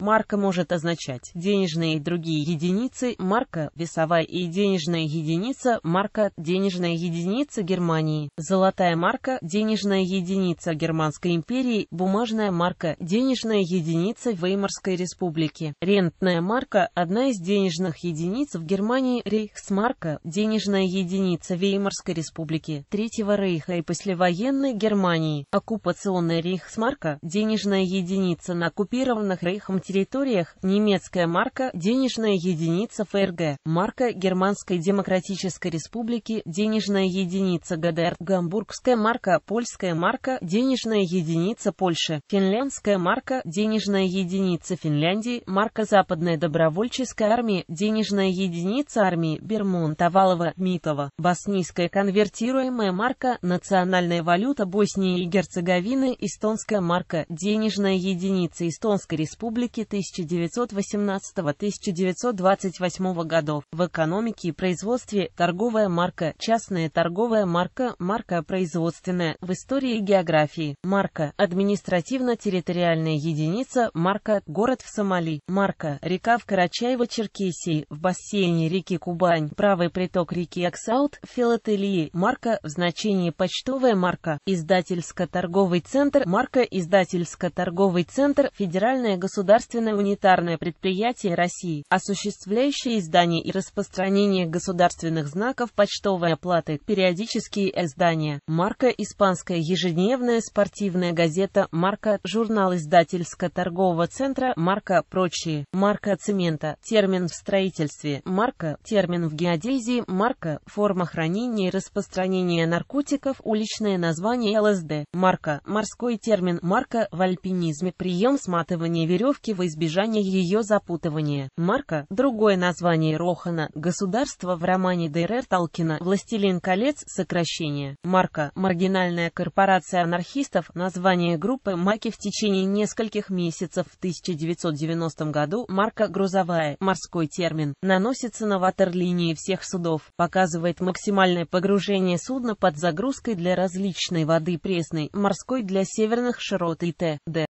Марка может означать денежные и другие единицы, марка, весовая и денежная единица, марка, денежная единица Германии, золотая марка, денежная единица Германской империи, бумажная марка, денежная единица Веймарской республики, рентная марка, одна из денежных единиц в Германии, рейхсмарка, денежная единица Веймарской республики, Третьего рейха и послевоенной Германии, оккупационная рейхсмарка, денежная единица на оккупированных рейхом территориях немецкая марка – денежная единица ФРГ, марка Германской Демократической Республики – денежная единица ГДР, гамбургская марка, польская марка – денежная единица Польши, финляндская марка – денежная единица Финляндии, марка Западной добровольческой армии – денежная единица армии Бермун, Тавалова, Митова, боснийская конвертируемая марка, национальная валюта Боснии и Герцеговины, эстонская марка, денежная единица Эстонской Республики, экономики 1918-1928 годов, в экономике и производстве, торговая марка, частная торговая марка, марка производственная, в истории и географии, марка, административно-территориальная единица, марка, город в Сомали, марка, река в Карачаево-Черкесии, в бассейне реки Кубань, правый приток реки Аксаут, филателии, марка, в значении почтовая марка, издательско-торговый центр, марка, издательско-торговый центр, федеральная государственная единственное унитарное предприятие России, осуществляющее издание и распространение государственных знаков почтовой оплаты, периодические издания, марка «Испанская ежедневная спортивная газета», марка «Журнал издательско-торгового центра», марка «Прочие», марка «Цемента», термин в строительстве, марка, термин в геодезии, марка, форма хранения и распространения наркотиков, уличное название ЛСД, марка, морской термин, марка в альпинизме, прием сматывания веревки в во избежание ее запутывания. Марка, другое название Рохана, государство в романе Д.Р. Толкина. «Властелин колец. Сокращение». Марка, маргинальная корпорация анархистов, название группы Маки в течение нескольких месяцев в 1990 году. Марка грузовая, морской термин, наносится на ватерлинии всех судов, показывает максимальное погружение судна под загрузкой для различной воды пресной, морской для северных широт и т.д.